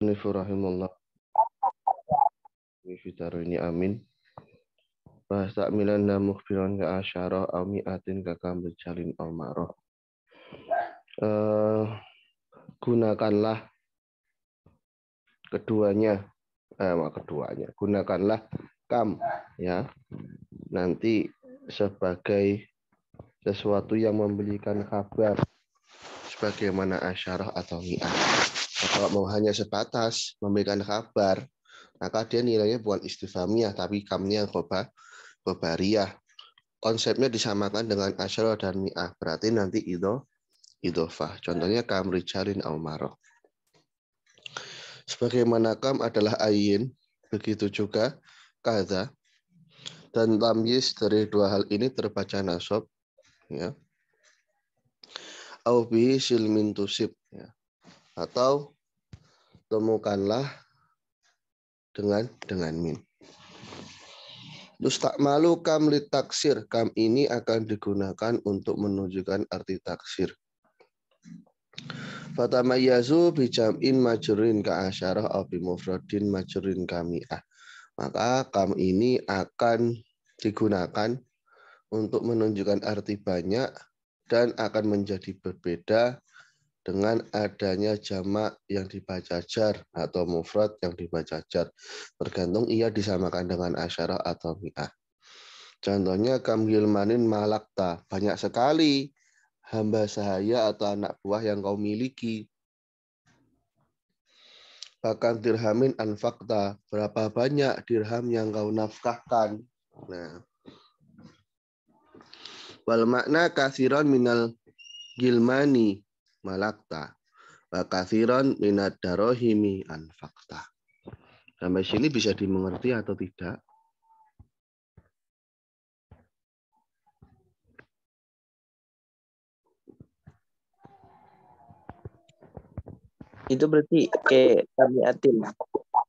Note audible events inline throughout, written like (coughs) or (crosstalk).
Nifurahimullah. Wifitaruni amin. Bahas takmilan dan mukbiran ke asyarah au mi'atin kakam berjalin al Uh, eh, gunakanlah keduanya eh, keduanya gunakanlah kam ya nanti sebagai sesuatu yang memberikan kabar sebagaimana asyarah atau mi'at. Kalau mau hanya sebatas memberikan kabar, maka dia nilainya bukan istifamiah, tapi kamnya yang koba kobariah. Konsepnya disamakan dengan asyara dan mi'ah. Berarti nanti itu idofah. Contohnya kamri jalin almarok. Sebagaimana kam adalah ayin, begitu juga kaza. Dan tamyiz dari dua hal ini terbaca nasab. Ya. Au silmin tusib atau temukanlah dengan dengan min. malu kam li taksir. Kam ini akan digunakan untuk menunjukkan arti taksir. Fatamayyazu bijam'in majrurin ka asyarah au mufradin majrurin kami'ah. Maka kam ini akan digunakan untuk menunjukkan arti banyak dan akan menjadi berbeda dengan adanya jamak yang dibaca jar atau mufrad yang dibaca jar tergantung ia disamakan dengan asyarah atau mi'ah. Contohnya gilmanin malakta, banyak sekali hamba sahaya atau anak buah yang kau miliki. Bahkan dirhamin anfakta, berapa banyak dirham yang kau nafkahkan. Nah. Wal makna kasiron minal gilmani malakta wa kathiran minad darohimi anfakta. Sampai sini bisa dimengerti atau tidak? Itu berarti ke kami atin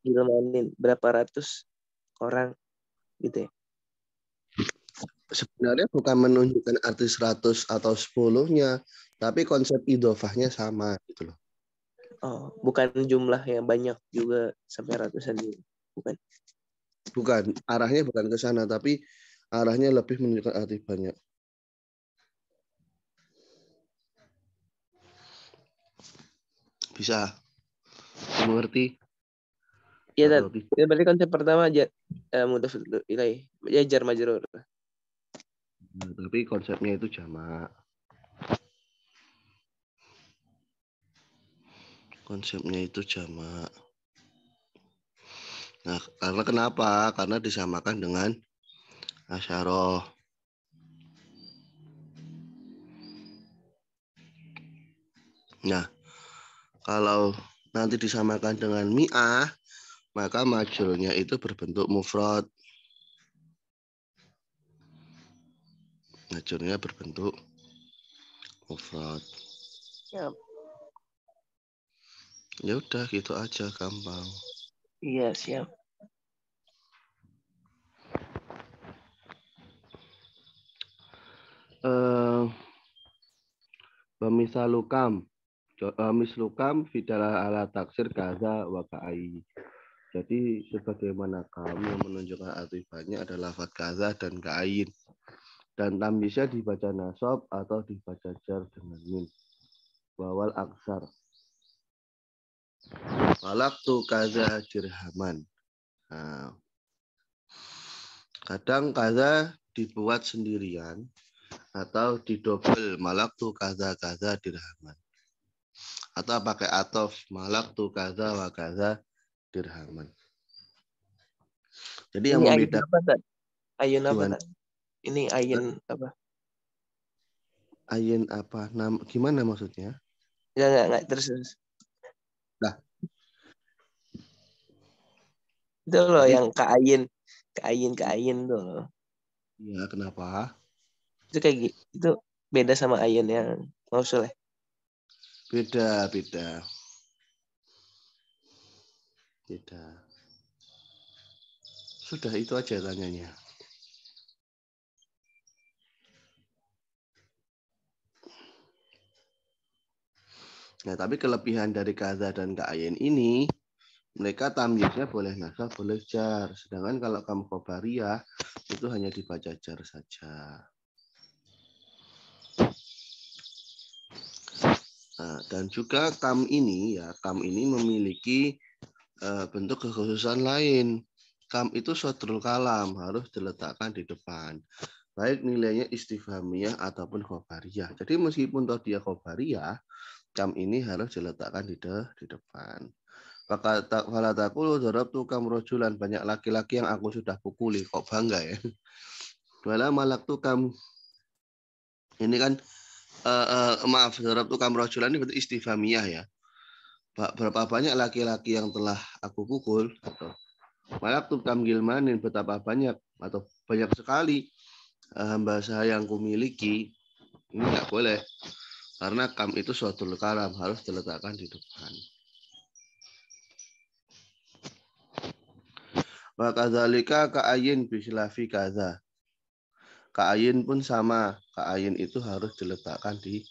ilmanin berapa ratus orang gitu ya? Sebenarnya bukan menunjukkan arti 100 atau 10-nya, tapi konsep idofahnya sama gitu loh. Oh, bukan jumlah yang banyak juga sampai ratusan juga. Bukan. Bukan, arahnya bukan ke sana tapi arahnya lebih menunjukkan arti banyak. Bisa mengerti? Iya, dan ya, berarti konsep pertama aja eh, mudah ilai, ya jar majrur. Nah, tapi konsepnya itu jamak. konsepnya itu jamak. Nah, karena kenapa? Karena disamakan dengan asyaroh. Nah, kalau nanti disamakan dengan mi'ah, maka majulnya itu berbentuk mufrad. Majulnya berbentuk mufrad. Yep. Ya udah gitu aja gampang. Iya siap. Eh, lukam, uh, lukam, fidalah ala taksir kaza wa Jadi sebagaimana kamu menunjukkan artifannya adalah fat kaza dan ka'ain. Dan tamyiznya dibaca nasab atau dibaca jar dengan min. Wawal aksar Walaktu kaza dirhaman. Nah, kadang kaza dibuat sendirian atau didobel malaktu kaza kaza dirhaman. Atau pakai atof malaktu kaza wa kaza dirhaman. Jadi yang membedakan ayun apa? apa Ini ayun apa? Ayun apa? Nam, gimana maksudnya? Ya enggak, enggak. Terus, terus. Dah. Itu loh yang Kak Ayin, Kak Ayin, Kak Ayin tuh Iya, kenapa? Itu kayak gitu. Itu beda sama Ayin yang mau ya? Beda, beda. Beda. Sudah itu aja tanyanya. Nah, tapi kelebihan dari kaza dan kain ini, mereka tamyiznya boleh nasab, boleh jar. Sedangkan kalau kamu kobariyah, itu hanya dibaca jar saja. Nah, dan juga tam ini ya tam ini memiliki uh, bentuk kekhususan lain. Tam itu sotrul kalam harus diletakkan di depan. Baik nilainya istifhamiyah ataupun khobariyah. Jadi meskipun toh dia khobariyah, cam ini harus diletakkan di, de, di depan. Falatakulu dorab tukam rojulan. Banyak laki-laki yang aku sudah pukuli. Kok bangga ya? (laughs) Wala malak tukam. Ini kan, uh, uh, maaf, darab tukam rojulan ini berarti istifamiyah ya. Berapa banyak laki-laki yang telah aku pukul. Atau, gitu. malak tukam gilmanin. Betapa banyak atau banyak sekali eh, hamba saya yang kumiliki. Ini nggak boleh. Karena kam itu suatu lekaram harus diletakkan di depan. Wa kadzalika ka'ayin bisilafi kaza. Ka'ayin pun sama. Ka'ayin itu harus diletakkan di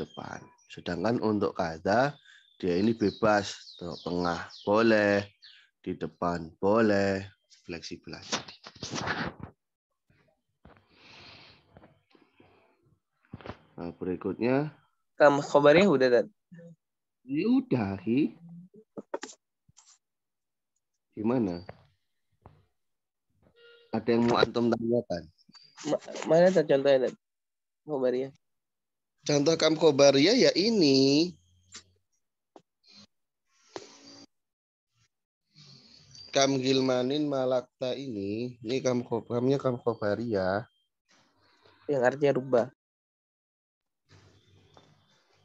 depan. Sedangkan untuk kaza dia ini bebas tengah boleh, di depan boleh, fleksibel aja. Nah, berikutnya Kam khobarnya udah dan. Ya udah, Hi. Gimana? Ada yang mau antum tanyakan? mana tuh contohnya dan? Khobarnya. Contoh kam khobarnya ya ini. Kam Gilmanin Malakta ini, ini kam kamnya kam khobariyah. Yang artinya rubah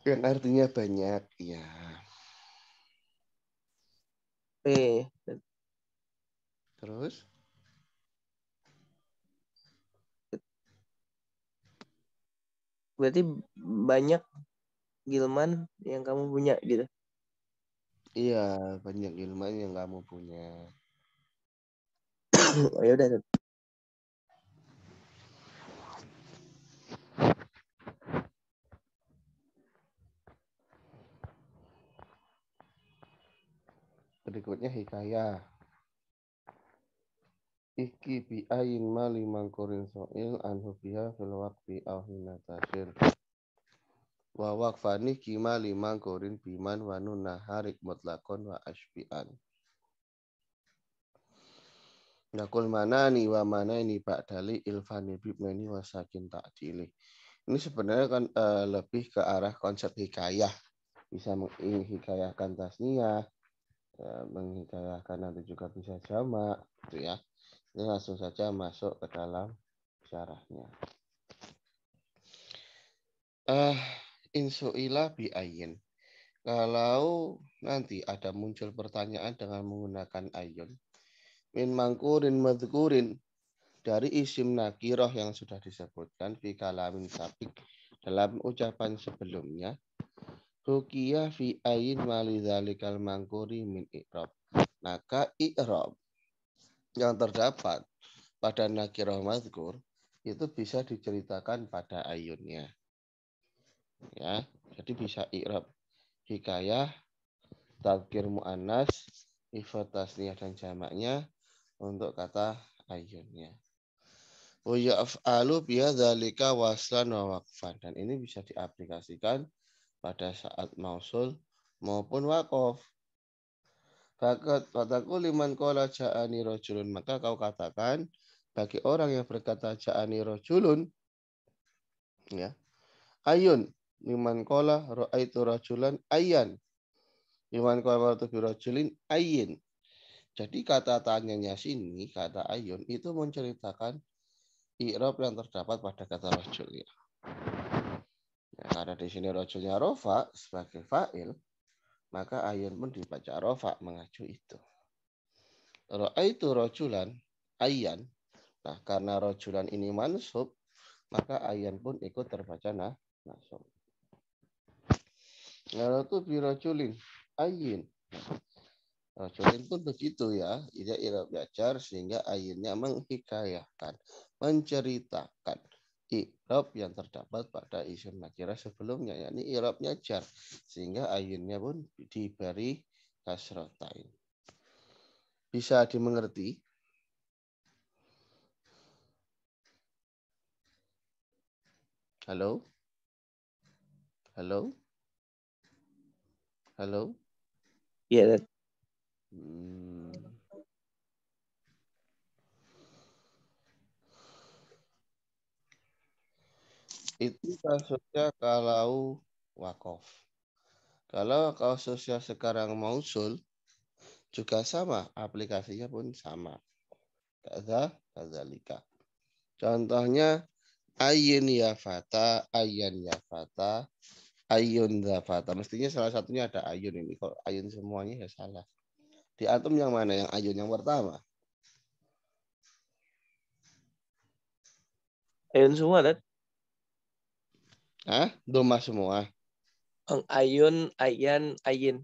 yang artinya banyak ya Eh, terus berarti banyak Gilman yang kamu punya gitu iya banyak Gilman yang kamu punya (coughs) oh ya udah Berikutnya hikayah. Iki bi ayin limang korin soil anhu biha fil waqti aw hina tasir. Wa waqfani kima limang korin biman wa harik mutlakon wa ashbi'an. Nakul mana ni wa manani ba'dali ilfani bibmeni wa sakin ta'dili. Ini sebenarnya kan uh, lebih ke arah konsep hikayah. Bisa menghikayahkan tasniah, ya, eh, menghidayahkan nanti juga bisa jamak gitu ya ini langsung saja masuk ke dalam syarahnya eh uh, insuilah biayin kalau nanti ada muncul pertanyaan dengan menggunakan ayun min mangkurin madhkurin dari isim nakiroh yang sudah disebutkan fi kalamin sabik dalam ucapan sebelumnya Rukiyah fi ayin mali zalikal mangkuri min ikrob. Maka ikrob yang terdapat pada nakiroh mazkur itu bisa diceritakan pada ayunnya. Ya, jadi bisa ikrob. hikayah, tadkir mu'annas, ifat dan jamaknya untuk kata ayunnya. Wa alu biya dalika waslan wa wakfan. dan ini bisa diaplikasikan pada saat mausul maupun wakaf. Fakat fataku liman kola ja'ani rojulun. Maka kau katakan bagi orang yang berkata ja'ani rojulun. Ya. Ayun. Liman kola ro'aitu rojulan ayan. Liman kola ro'aitu rojulin ayin. Jadi kata tanyanya sini, kata ayun, itu menceritakan i'rob yang terdapat pada kata rojul. Ya. Nah, karena di sini rojulnya rofa sebagai fa'il, maka ayun pun dibaca rofa mengacu itu. itu rojulan, ayan. Nah, karena rojulan ini mansub, maka ayan pun ikut terbaca nah, mansub. Nah, itu birojulin, ayin. Rojulin pun begitu ya. Ia irab belajar sehingga ayinnya menghikayahkan, menceritakan i'rab yang terdapat pada isim nakirah sebelumnya yakni irobnya jar sehingga ayunnya pun diberi kasrotain Bisa dimengerti? Halo? Halo? Halo? Iya. Yeah, hmm, itu iya. kasusnya kalau wakaf. Kalau kasusnya sekarang mausul juga sama, aplikasinya pun sama. Kaza kazalika. Contohnya ayun ya fata, ayun ya fata, ayun ya fata. Mestinya salah satunya ada ayun ini. Kalau ayun semuanya ya salah. Di atom yang mana? Yang ayun yang pertama. Ayun semua, kan? Hah? Doma semua. Ang ayun, ayan, ayin.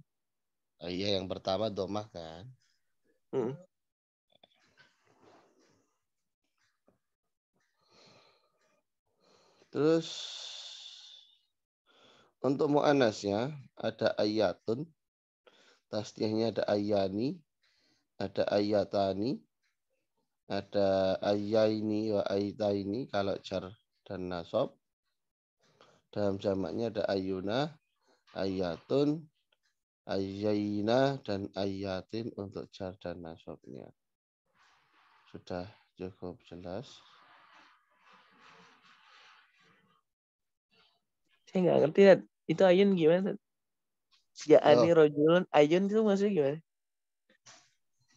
Oh, iya, yang pertama domah kan. Hmm. Terus untuk mu'anasnya ada ayatun, tasdihnya ada ayani, ada ayatani, ada ayaini wa aitaini kalau jar dan nasab. Dalam jamaknya ada ayuna, ayatun, ayaina, dan ayatin untuk jar dan nasabnya. Sudah cukup jelas. Saya nggak ngerti, Dad. Itu ayun gimana, Ya oh. ani rojulun ayun itu maksudnya gimana?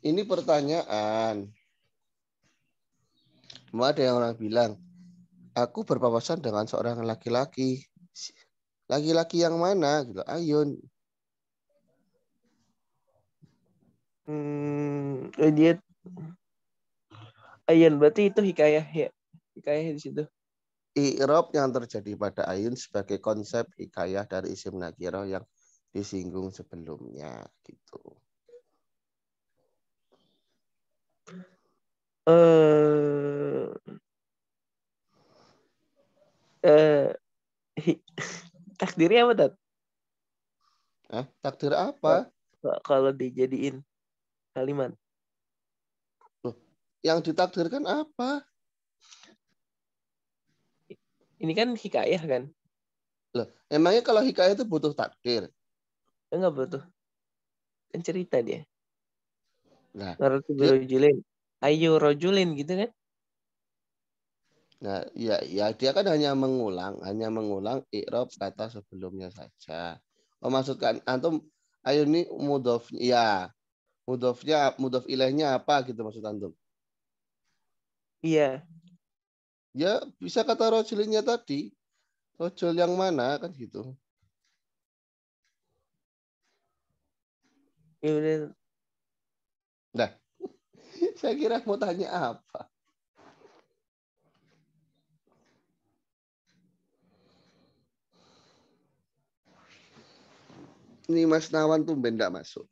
Ini pertanyaan. Mau ada yang orang bilang, aku berpapasan dengan seorang laki-laki. Laki-laki yang mana? Gitu. Ayun. Hmm, eh, dia Ayun berarti itu hikayah ya. Hikayah di situ. Irob yang terjadi pada Ayun sebagai konsep hikayah dari isim nakiro yang disinggung sebelumnya gitu. uh eh takdirnya apa tuh? Eh, takdir apa? Kalau dijadiin kalimat. Loh, yang ditakdirkan apa? Ini kan hikayah kan? Loh, emangnya kalau hikayah itu butuh takdir? Enggak butuh. Kan cerita dia. Nah, Ayo rojulin gitu kan? Nah, ya, ya dia kan hanya mengulang, hanya mengulang i'rab kata sebelumnya saja. Oh, maksudkan antum ayo ini mudof, ya. mudofnya, mudof ilahnya apa gitu maksud antum? Iya. Ya, bisa kata rojulinya tadi. Rojul yang mana kan gitu. Iya Nah, (laughs) saya kira mau tanya apa? Ini Mas Nawan tuh benda masuk.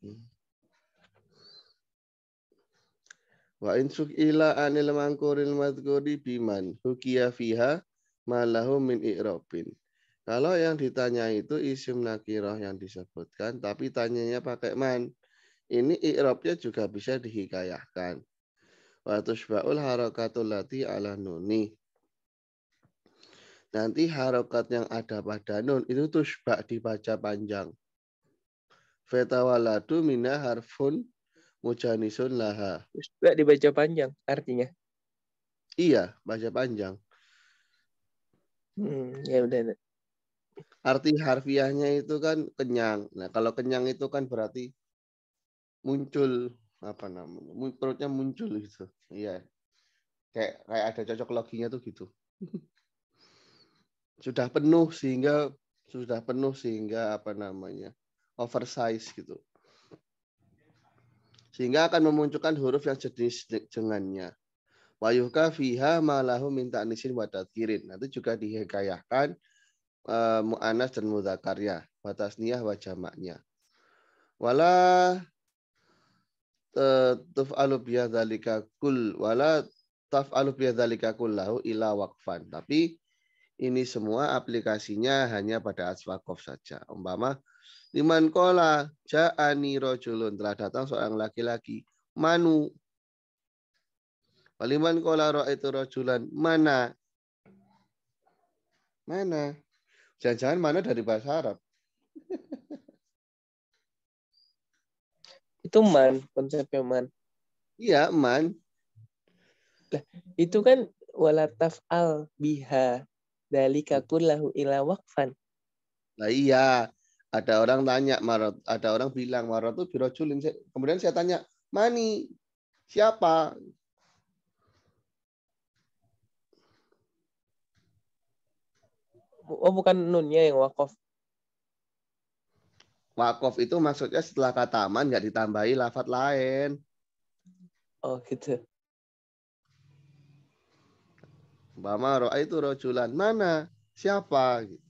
Wa insuk ila anil mangkuril madgori biman hukiya fiha malahu min i'robin. Kalau yang ditanya itu isim nakiroh yang disebutkan, tapi tanyanya pakai man. Ini i'robnya juga bisa dihikayahkan. Wa tushba'ul harakatul lati ala nuni. Nanti harokat yang ada pada nun itu tushba' dibaca panjang. Fetawaladu mina harfun mujanisun laha. Tidak dibaca panjang artinya. Iya, baca panjang. Hmm, ya udah. Arti harfiahnya itu kan kenyang. Nah, kalau kenyang itu kan berarti muncul apa namanya? Perutnya muncul gitu. Iya. Kayak kayak ada cocok loginya tuh gitu. (laughs) sudah penuh sehingga sudah penuh sehingga apa namanya? oversize gitu. Sehingga akan memunculkan huruf yang jenis jengannya. Wayuhka fiha malahu minta anisin wadatirin. Nanti juga dihikayahkan uh, eh, mu'anas dan mudzakarnya, watasniyah wa jamaknya. Wala eh, taf'alu biyadzalika kul wala taf'alu biyadzalika kullahu ila waqfan. Tapi ini semua aplikasinya hanya pada aswakof saja. Umpama Liman kola ja'ani rojulun. Telah datang seorang laki-laki. Manu. Liman kola itu rojulan. Mana? Mana? Jangan-jangan mana dari bahasa Arab. (laughs) Itu man, konsepnya man. Iya, man. Lah, itu kan wala taf'al biha dalika kullahu ila waqfan. Nah, iya, ada orang tanya marot, ada orang bilang marot itu birojulin. Kemudian saya tanya, mani siapa? Oh bukan nunnya yang wakof. Wakof itu maksudnya setelah kata kataman nggak ditambahi lafat lain. Oh gitu. Bama roa itu rojulan mana siapa gitu.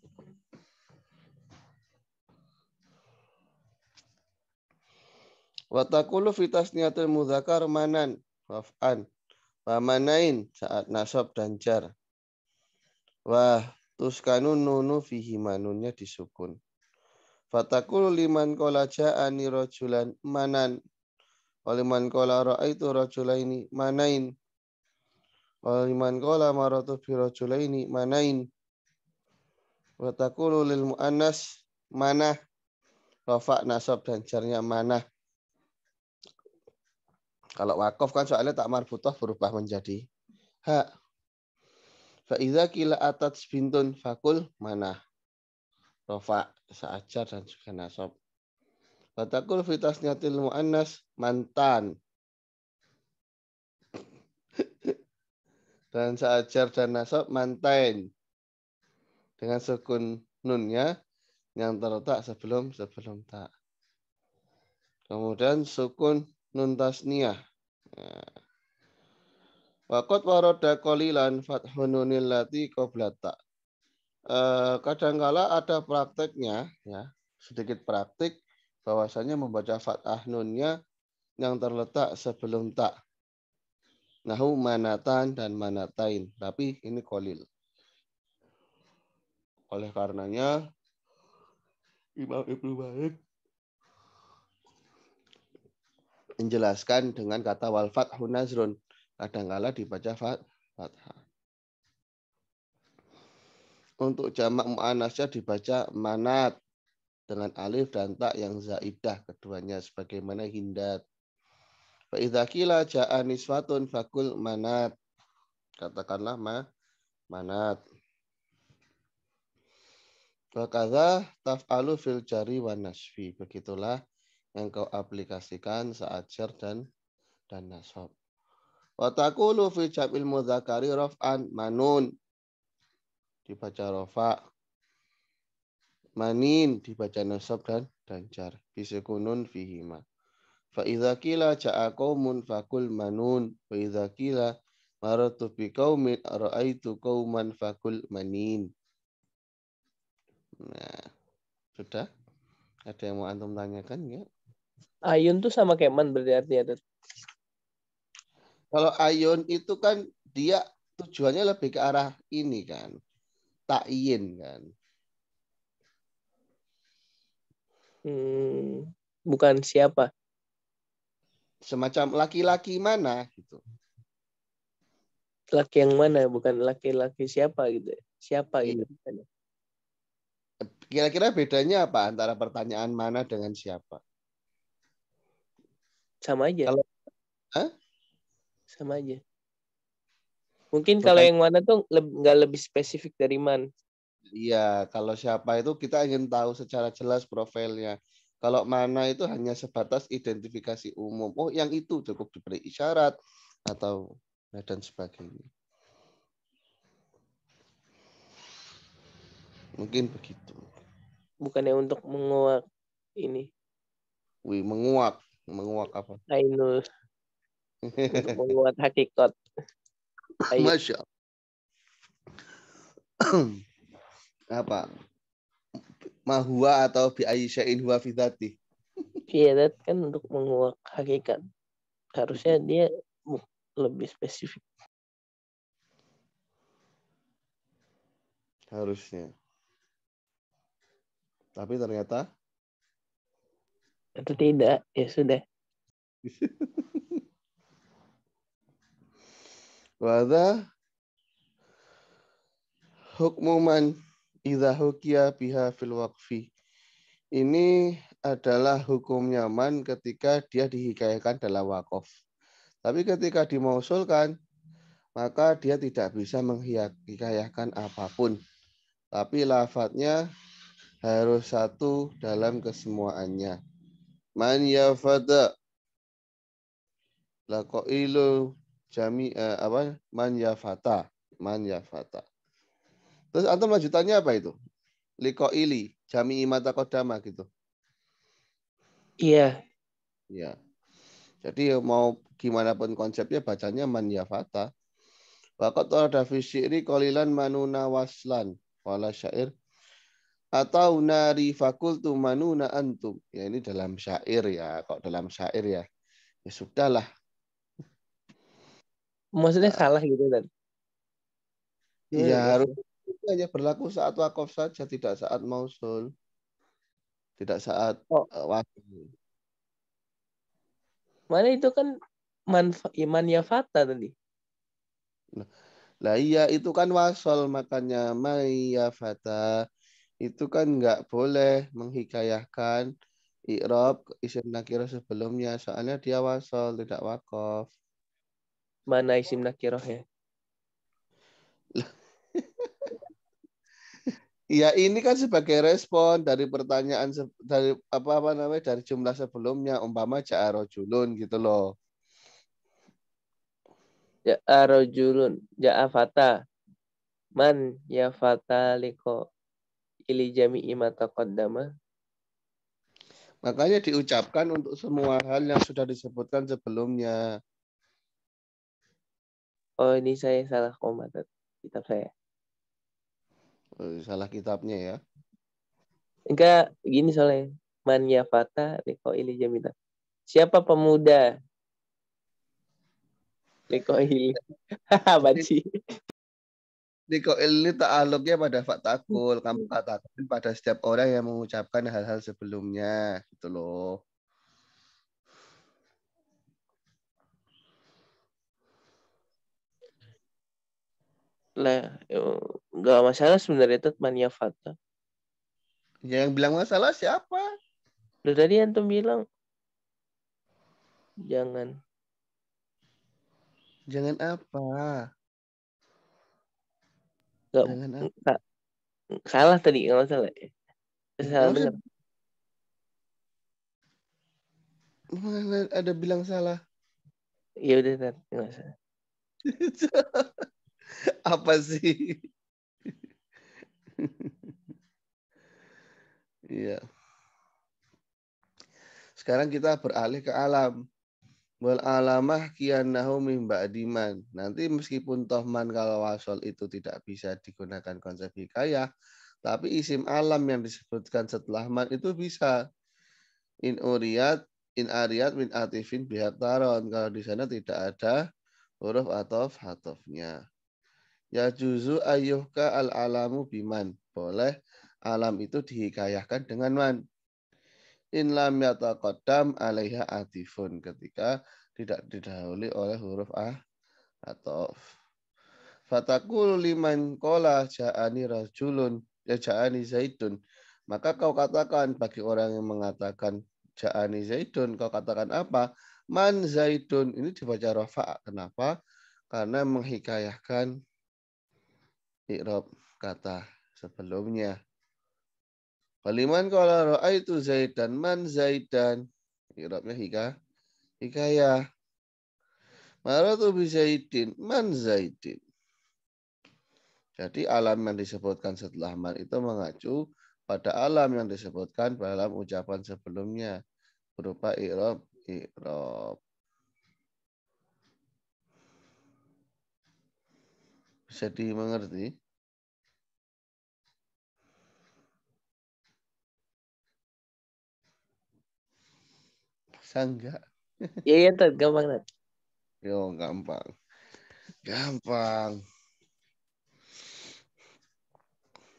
Wa taqulu fi tasniyatil mudzakkar manan waf'an wa manain saat nasab dan jar. Wa tuskanu nunu fihi manunnya disukun. Fatakulu liman kola ja'ani rojulan manan. liman kola ra'aitu rojulaini manain. liman kola maratu fi rajulaini manain. Watakulu lil mu'annas manah. Rafa nasab dan jarnya manah. Kalau wakaf kan soalnya tak marbutah berubah menjadi hak. Fa'idha kila atat bintun fakul mana. Rofa, seajar dan juga nasab. Batakul fitas nyatil mu'annas mantan. (laughs) dan seajar dan nasab mantain. Dengan sukun nunnya yang terletak sebelum sebelum tak. Kemudian sukun nun tasniyah. Nah. Wakot waroda kolilan fathununil lati koblata. Eh, kadangkala ada prakteknya, ya sedikit praktik bahwasanya membaca fathah nunnya yang terletak sebelum tak. Nahu manatan dan manatain. Tapi ini kolil. Oleh karenanya Imam Ibnu Malik menjelaskan dengan kata wal fathu nazrun. Kadangkala dibaca fat, fathah. Untuk jamak mu'anasnya dibaca manat dengan alif dan tak yang zaidah keduanya sebagaimana hindat. Fa'idha ja'a niswatun fakul manat. Katakanlah ma, manat. Wakadha taf'alu fil jari wa nasfi. Begitulah yang kau aplikasikan saat syar dan dan nasab. Wa taqulu fi jam'il mudzakari raf'an manun dibaca rofa manin dibaca nasab dan dan jar bisekunun fihima fa idza qila ja'a qaumun fakul manun wa idza qila maratu bi qaumin raaitu qauman fakul manin nah sudah ada yang mau antum tanyakan enggak ya? Ayun tuh sama Keman berarti artinya tuh. Kalau Ayun itu kan dia tujuannya lebih ke arah ini kan. tak ingin kan. Hmm, bukan siapa? Semacam laki-laki mana gitu. Laki yang mana? Bukan laki-laki siapa gitu. Ya? Siapa iya. gitu. Kan ya? Kira-kira bedanya apa antara pertanyaan mana dengan siapa? Sama aja. Kalau Hah? Sama aja. Mungkin kalau yang mana tuh nggak le lebih spesifik dari man. Iya, kalau siapa itu kita ingin tahu secara jelas profilnya. Kalau mana itu hanya sebatas identifikasi umum. Oh, yang itu cukup diberi isyarat atau nah, dan sebagainya. Mungkin begitu. Bukannya untuk menguak ini. Wih, menguak. Menguak apa? Ainul. (laughs) menguak hakikat. Ayo. Masya (clears throat) apa? Mahua atau bi aisyain huwa fidati. Iya, kan untuk menguak hakikat. Harusnya dia lebih spesifik. Harusnya. Tapi ternyata atau tidak ya sudah (laughs) wada Hukuman idha hukia biha fil waqfi ini adalah hukum nyaman ketika dia dihikayakan dalam wakaf. Tapi ketika dimausulkan, maka dia tidak bisa menghikayakan apapun. Tapi lafadznya harus satu dalam kesemuanya man yafada laqailu jami eh, apa man yafata man yafata terus antum lanjutannya apa itu liqaili jami mata kodama gitu iya iya jadi ya mau gimana pun konsepnya bacanya man yafata Wakot ada fi syi'ri kolilan manuna waslan. Wala syair atau nari fakultu manuna antum. Ya ini dalam syair ya, kok dalam syair ya. Ya sudahlah. Maksudnya salah gitu kan? Ya, iya, ya harus hanya berlaku saat wakaf saja, tidak saat mausul. Tidak saat oh. Eh, wakil. Mana itu kan manfa, iman ya fata tadi. Nah, lah iya itu kan wasol makanya mayafata. fata itu kan nggak boleh menghikayahkan i'rab isim nakiro sebelumnya soalnya dia wasol tidak wakof mana isim nakiroh ya (laughs) Ya ini kan sebagai respon dari pertanyaan dari apa apa namanya dari jumlah sebelumnya umpama ja'arojulun julun gitu loh. Ja'arojulun julun man ya fata liko li jami'i ma taqaddama. Makanya diucapkan untuk semua hal yang sudah disebutkan sebelumnya. Oh, ini saya salah koma kitab saya. Oh, salah kitabnya ya. Enggak, gini soalnya. Man yafata liko ili jamita. Siapa pemuda? Liko ili. (laughs) Hahaha, baci. Dikoil ini ta'aluknya pada fatakul. Hmm. Kamu katakan pada setiap orang yang mengucapkan hal-hal sebelumnya. Gitu loh. Lah, enggak masalah sebenarnya itu mania fata. Yang bilang masalah siapa? Loh, tadi antum bilang jangan. Jangan apa? Gak, ah. gak, salah tadi kalau salah. Ya. Salah dengar. Mana ada bilang salah? Ya udah ntar nggak salah. (laughs) Apa sih? (laughs) Iya. Sekarang kita beralih ke alam wal alamah kianahu min ba'diman. Nanti meskipun tohman kalau wasol itu tidak bisa digunakan konsep hikayah, tapi isim alam yang disebutkan setelah man itu bisa. In uriyat, in ariyat min atifin bihat taron. Kalau di sana tidak ada huruf atof hatofnya. Ya juzu ayuhka al alamu biman. Boleh alam itu dihikayahkan dengan man in lam yataqaddam alaiha atifun ketika tidak didahului oleh huruf a atau fatakul liman kola ja'ani rajulun ya ja'ani zaidun maka kau katakan bagi orang yang mengatakan ja'ani zaidun kau katakan apa man zaidun ini dibaca rafa kenapa karena menghikayahkan i'rab kata sebelumnya Faliman roa itu Zaidan man Zaidan. Irabnya hika. Hikayah. Maratu bi Zaidin man Zaidin. Jadi alam yang disebutkan setelah man itu mengacu pada alam yang disebutkan dalam ucapan sebelumnya berupa i'rab i'rab. Bisa dimengerti? enggak. Iya, iya, Tad. Gampang, Tad. Yo, gampang. Gampang.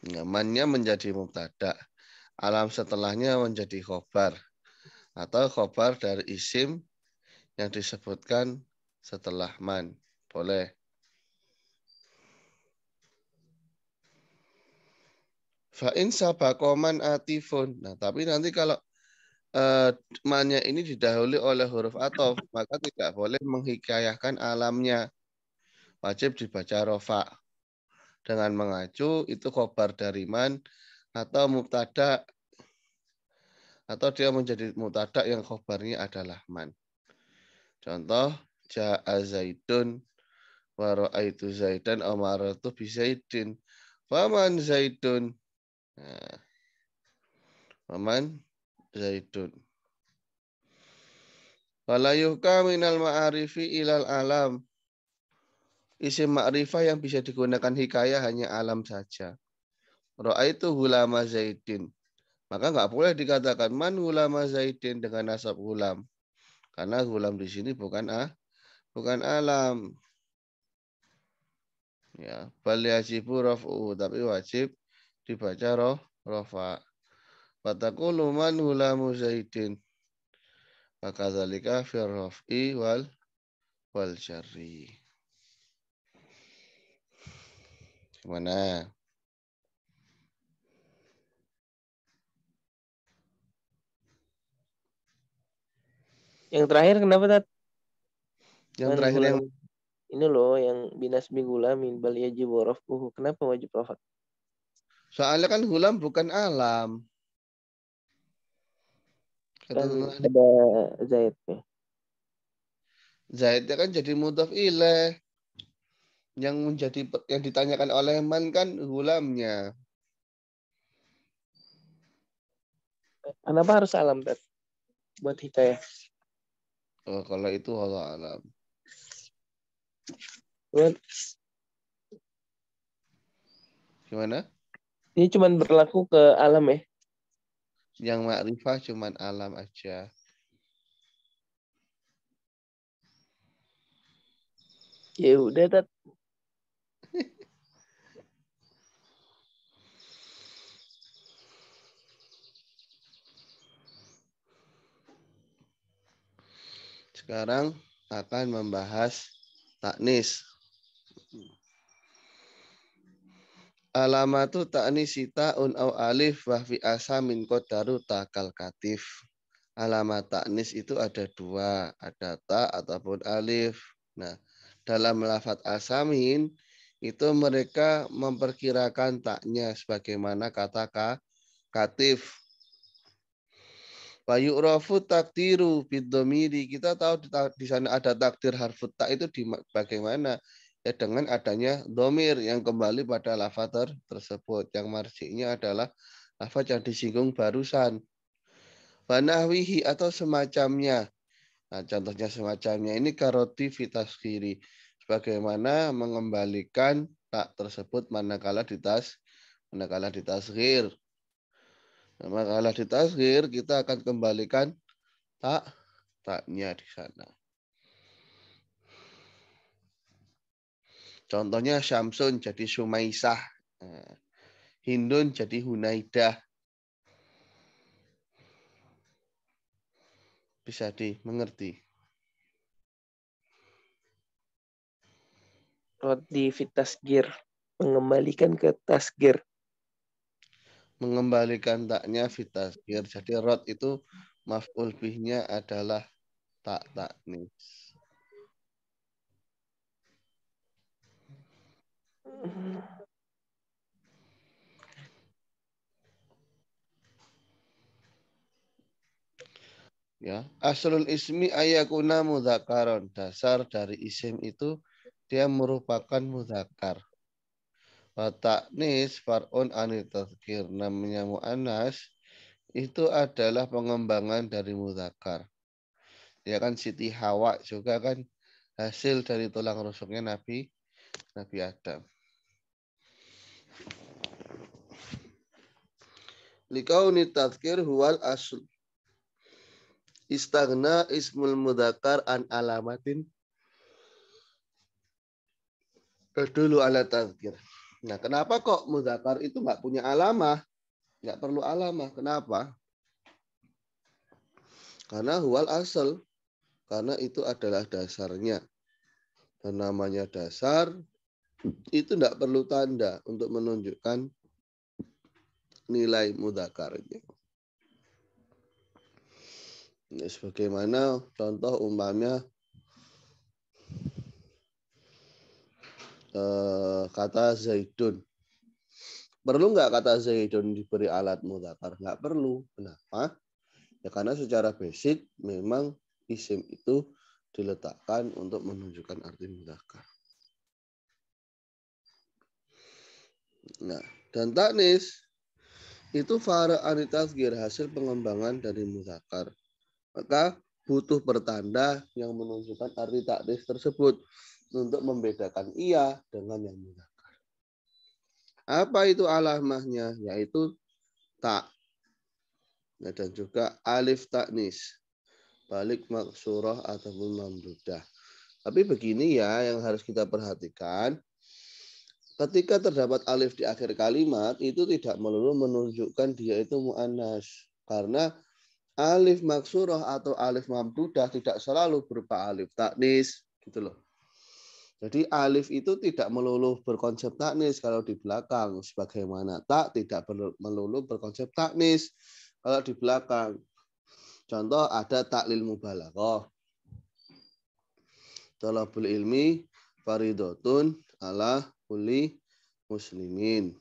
namanya menjadi mubtada. Alam setelahnya menjadi khobar. Atau khobar dari isim yang disebutkan setelah man. Boleh. Fa'in sabakoman atifun. Nah, tapi nanti kalau uh, eh, manya ini didahului oleh huruf atof, maka tidak boleh menghikayahkan alamnya. Wajib dibaca rofa. Dengan mengacu itu khobar dari man atau mubtada atau dia menjadi mubtada yang khobarnya adalah man. Contoh ja'a zaidun wa ra'aitu zaidan amaratu bi zaidin. Faman zaidun. Nah. Faman zaitun. Wala minal ma'arifi ilal alam. Isim ma'rifah yang bisa digunakan hikayah hanya alam saja. itu hulama zaidin. Maka nggak boleh dikatakan man hulama zaidin dengan nasab hulam. Karena hulam di sini bukan ah, bukan alam. Ya, bali yajibu raf'u tapi wajib dibaca roh rofa. Fatakunu man gulamu Zaidin. Maka zalika firrafi wal wal syari Gimana? Yang terakhir kenapa Tat? Yang terakhir yang ini loh yang binas min bal warafuhu Kenapa wajib rafat? Soalnya kan hulam bukan alam. Kata ada Zaid Zaidnya kan jadi mudaf ilaih. Yang menjadi yang ditanyakan oleh man kan gulamnya. Kenapa harus alam, Dad? Buat ya? Oh, kalau itu Allah alam. Buat Gimana? Ini cuma berlaku ke alam ya? Yang makrifah cuman alam aja. Ya udah, Tat. Sekarang akan membahas taknis. Alamatu sita un au alif wa fi min qadaru takal katif. Alamat ta'nis itu ada dua, ada ta ataupun alif. Nah, dalam lafat asamin itu mereka memperkirakan taknya sebagaimana kata ka, katif. Wayu'rafu takdiru bidomiri. Kita tahu di, di sana ada takdir harfut tak itu di, bagaimana ya dengan adanya domir yang kembali pada lavater tersebut yang marjinya adalah lafaz yang disinggung barusan wanahwihi atau semacamnya nah, contohnya semacamnya ini karoti fitas kiri sebagaimana mengembalikan tak tersebut manakala ditas manakala ditasgir, nah, manakala ditasgir kita akan kembalikan tak taknya di sana Contohnya Syamsun jadi Sumaisah, eh, Hindun jadi Hunaidah. Bisa dimengerti. Vitas fitasgir mengembalikan ke tasgir mengembalikan taknya fitasgir jadi rod itu maf'ul bihnya adalah tak taknis Uhuh. Ya, aslul ismi ayakuna mudhakaron. Dasar dari isim itu dia merupakan mudakar. Wataknis far'un anil tazkir. Namanya mu'anas itu adalah pengembangan dari mudakar. Ya kan Siti Hawa juga kan hasil dari tulang rusuknya Nabi Nabi Adam. Likauni tadhkir huwal asl. Istagna ismul mudakar an alamatin. Dulu ala tadhkir. Nah, kenapa kok mudakar itu nggak punya alamah? Nggak perlu alamah. Kenapa? Karena huwal asal. Karena itu adalah dasarnya. Dan namanya dasar, itu tidak perlu tanda untuk menunjukkan nilai mudakarnya. Ya, sebagaimana contoh umpamanya eh, kata Zaidun. Perlu nggak kata Zaidun diberi alat mudakar? Nggak perlu. Kenapa? Ya karena secara basic memang isim itu diletakkan untuk menunjukkan arti mudakar. Nah, dan taknis itu fara anitasgir hasil pengembangan dari muzakar. Maka butuh pertanda yang menunjukkan arti takdis tersebut untuk membedakan ia dengan yang muzakar. Apa itu alamahnya? Yaitu tak Nah, dan juga alif taknis balik maksurah ataupun mamdudah. Tapi begini ya yang harus kita perhatikan ketika terdapat alif di akhir kalimat itu tidak melulu menunjukkan dia itu mu'anas karena alif maksuroh atau alif mamdudah tidak selalu berupa alif taknis gitu loh jadi alif itu tidak melulu berkonsep taknis kalau di belakang sebagaimana tak tidak melulu berkonsep taknis kalau di belakang contoh ada taklil mubalaghah talabul ilmi faridotun ala kulli muslimin.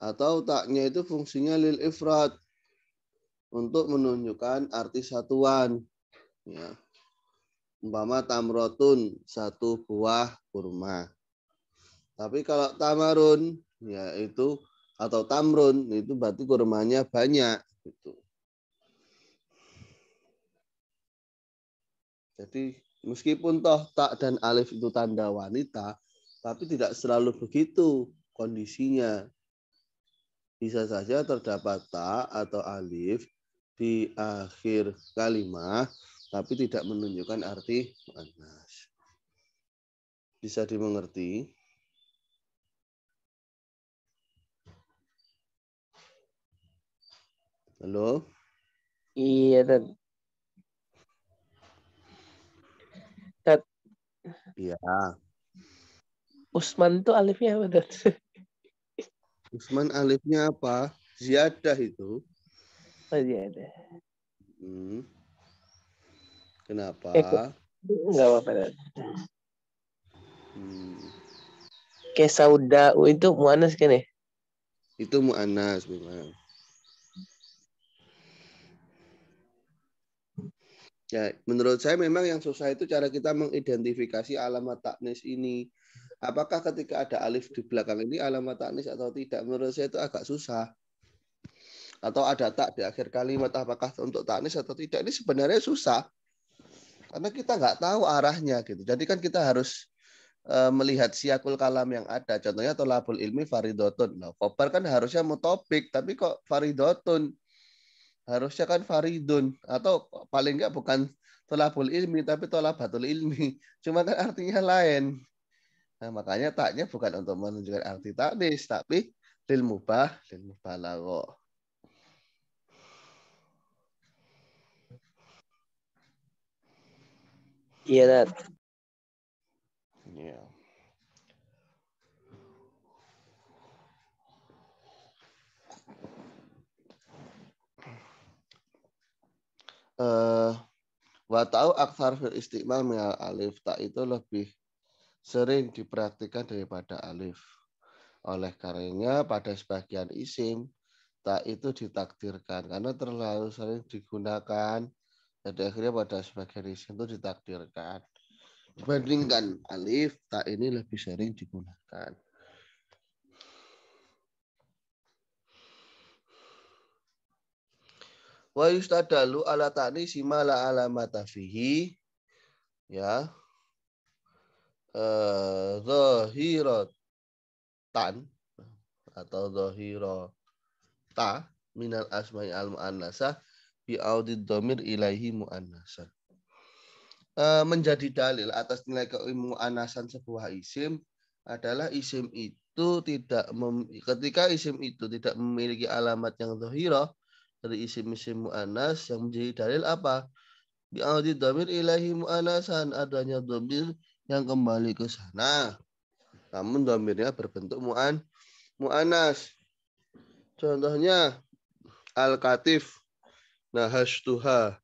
Atau taknya itu fungsinya lil ifrat untuk menunjukkan arti satuan. Ya. Umpama tamrotun satu buah kurma. Tapi kalau tamarun yaitu atau tamrun itu batu kurmanya banyak gitu. Jadi meskipun toh tak dan alif itu tanda wanita, tapi tidak selalu begitu kondisinya. Bisa saja terdapat ta atau alif di akhir kalimat, tapi tidak menunjukkan arti panas. Bisa dimengerti? Halo? Iya, Tad. Tad. Iya. Usman itu alifnya apa Dan? (laughs) Usman alifnya apa? Ziyadah itu. Oh, ziyadah. Hmm. Kenapa? Eko. Eh, Enggak apa-apa. Hmm. Kayak saudau oh, itu mu'anas kan ya? Itu mu'anas memang. Ya, menurut saya memang yang susah itu cara kita mengidentifikasi alamat taknis ini apakah ketika ada alif di belakang ini alamat taknis atau tidak menurut saya itu agak susah atau ada tak di akhir kalimat apakah untuk taknis atau tidak ini sebenarnya susah karena kita nggak tahu arahnya gitu jadi kan kita harus e, melihat siakul kalam yang ada contohnya atau labul ilmi faridotun nah koper kan harusnya mutopik tapi kok faridotun harusnya kan faridun atau paling nggak bukan tolabul ilmi tapi tolabatul ilmi cuma kan artinya lain Nah, makanya taknya bukan untuk menunjukkan arti taknis, tapi lil mubah, lil mubalago. Iya, Dad. Iya. Eh, wa tau aksar fil istiqmal minal alif tak itu lebih sering diperhatikan daripada alif. Oleh karenanya pada sebagian isim tak itu ditakdirkan karena terlalu sering digunakan jadi akhirnya pada sebagian isim itu ditakdirkan. Dibandingkan alif tak ini lebih sering digunakan. wa yustadalu ala ta'ni simala alamata fihi ya Eh, zohiro zahiratan atau zahirata minal asma'i al muannasah bi audid domir ilahi muannasan. Eh, menjadi dalil atas nilai kemuannasan sebuah isim adalah isim itu tidak mem, ketika isim itu tidak memiliki alamat yang zohiro dari isim-isim muannas yang menjadi dalil apa? Bi audid domir ilahi muannasan adanya domir yang kembali ke sana. Namun domirnya berbentuk mu'an, mu'anas. Contohnya, al-katif, nahas has-tuha,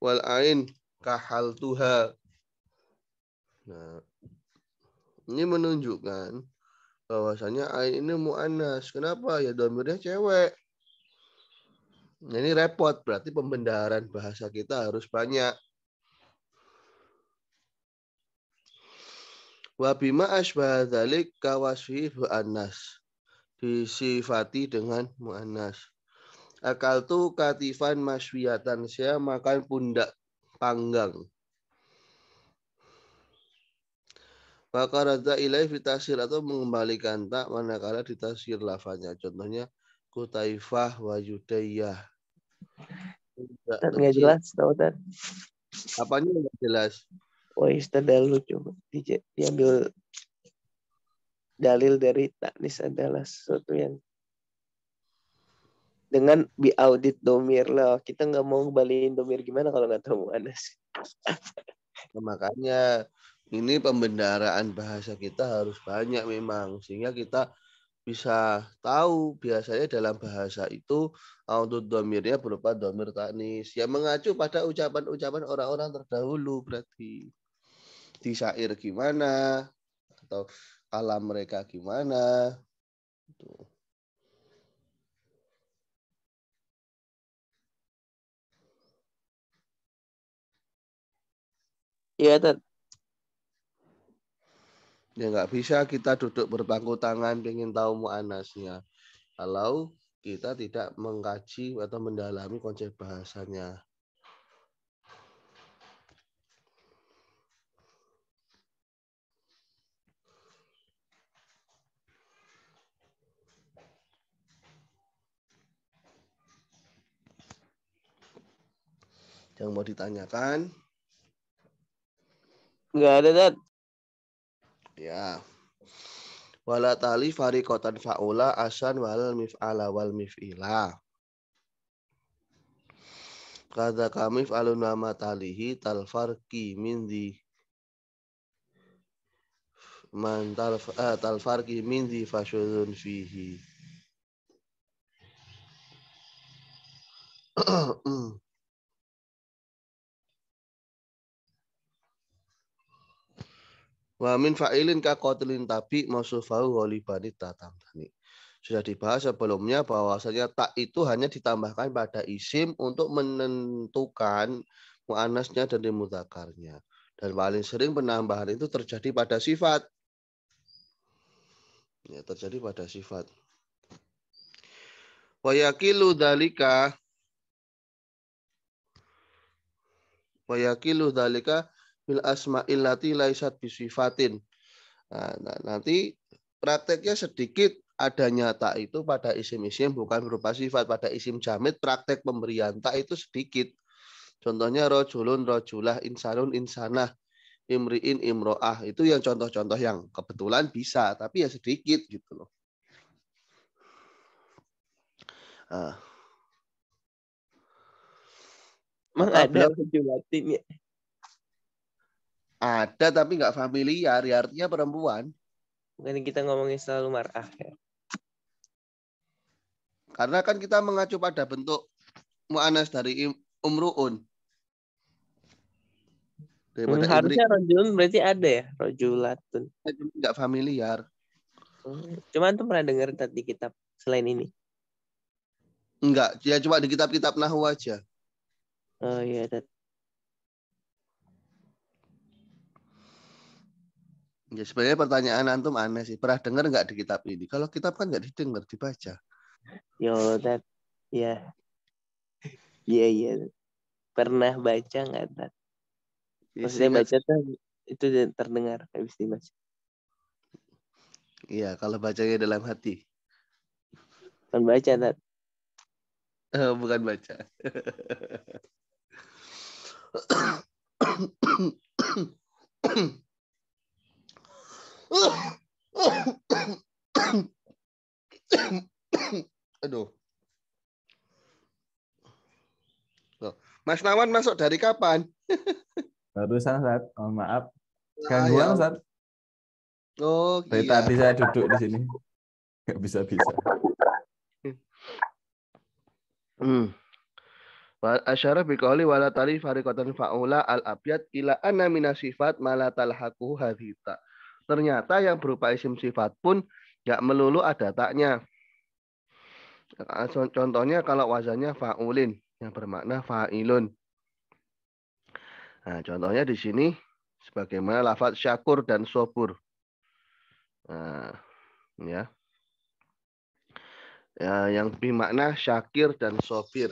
wal-ain, kahal tuha. Nah, ini menunjukkan bahwasannya ain ini mu'anas. Kenapa? Ya domirnya cewek. Nah, ini repot, berarti pembendaharan bahasa kita harus banyak. Wa bima asbah dzalik kawasfi muannas. Disifati dengan muannas. Akal tu katifan maswiatan saya makan pundak panggang. Maka rada ilaih fitasir atau mengembalikan tak manakala ditasir lafanya. Contohnya kutaifah wa yudayah Tidak jelas, Apanya tidak jelas? Wais dalil coba di, diambil dalil dari taknis adalah sesuatu yang dengan bi audit domir lah kita nggak mau kembaliin domir gimana kalau nggak tahu anas nah, ya, makanya ini pembendaraan bahasa kita harus banyak memang sehingga kita bisa tahu biasanya dalam bahasa itu audit domirnya berupa domir taknis yang mengacu pada ucapan-ucapan orang-orang terdahulu berarti di syair gimana atau alam mereka gimana itu Iya, Tat. Ya nggak bisa kita duduk berpangku tangan ingin tahu mu'anasnya. Kalau kita tidak mengkaji atau mendalami konsep bahasanya. yang mau ditanyakan? Enggak ada, Dad. Ya. Wala tali farikotan fa'ula asan wal mif'ala wal mif'ila. Kada kamif falun nama talihi talfarki mindi man talf, uh, eh, talfarki mindi fasyudun fihi. (clears throat) Hmm. Wa min fa'ilin ka qatilin tabi mausufahu ghalibani tatamtani. Sudah dibahas sebelumnya bahwasanya tak itu hanya ditambahkan pada isim untuk menentukan mu'anasnya dan dimutakarnya. Dan paling sering penambahan itu terjadi pada sifat. Ya, terjadi pada sifat. Wa Wayakilu dalika wa dalika bil asma'il lati laisat bisifatin. Nah, nah, nanti prakteknya sedikit ada nyata itu pada isim-isim bukan berupa sifat pada isim jamit praktek pemberian tak itu sedikit contohnya rojulun rojulah insanun insanah imriin imroah itu yang contoh-contoh yang kebetulan bisa tapi ya sedikit gitu loh nah. Mang ada rojulatin ya ada tapi nggak familiar, ya artinya perempuan. Mungkin kita ngomongin selalu marah ya. Karena kan kita mengacu pada bentuk mu'anas dari umru'un. hmm, harusnya rojulun berarti ada ya, rojulatun. Nggak familiar. Hmm. Cuman tuh pernah dengar tadi kitab selain ini? Enggak, ya cuma di kitab-kitab Nahu aja. Oh iya, tadi. Ya sebenarnya pertanyaan antum aneh sih. Pernah dengar nggak di kitab ini? Kalau kitab kan nggak didengar, dibaca. Yo, that, ya, iya iya. Pernah baca nggak, Tad? Iya Maksudnya baca tuh itu terdengar habis dibaca. Iya, kalau bacanya dalam hati. Bukan baca, Tat. Uh, bukan baca. (coughs) Aduh. Loh, Mas Nawan masuk dari kapan? Barusan, Sat. Oh, maaf. Gangguan, ah, Sat. Oh, dari iya. tadi saya duduk di sini. Gak bisa-bisa. Hmm. Asyara bikoli wala tali farikatan faula al abiyat ila anna mina sifat mala hadita. Ternyata yang berupa isim sifat pun nggak melulu ada taknya. Nah, contohnya kalau wazannya faulin yang bermakna failun. Nah, contohnya di sini sebagaimana lafaz syakur dan sobur. Nah, ya. ya yang bermakna syakir dan sobir.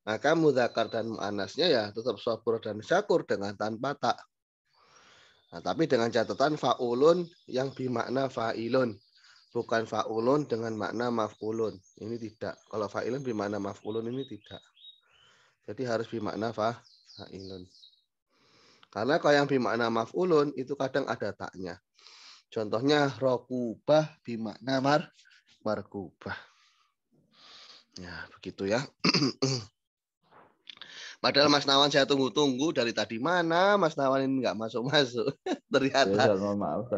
Maka mudakar dan mu'anasnya ya tetap sobur dan syakur dengan tanpa tak. Nah, tapi dengan catatan faulun yang bimakna fa'ilun. Bukan faulun dengan makna maf'ulun. Ini tidak. Kalau fa'ilun bimakna maf'ulun ini tidak. Jadi harus bimakna fa fa'ilun. Karena kalau yang bimakna maf'ulun itu kadang ada taknya. Contohnya rokubah bimakna mar markubah. Ya, begitu ya. (clears throat) Padahal Mas Nawan saya tunggu-tunggu dari tadi mana Mas Nawan ini nggak masuk-masuk. (laughs) Ternyata. Ya, mohon maaf.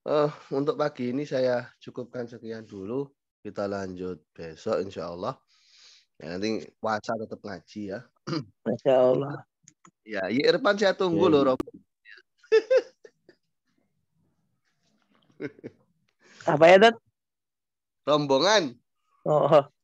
Uh, untuk pagi ini saya cukupkan sekian dulu. Kita lanjut besok insya Allah. Ya, nanti puasa tetap ngaji ya. Insya (clears throat) Allah. Ya, Irfan saya tunggu ya. loh Rob. Apa ya, Dad? (laughs) Rombongan. Oh.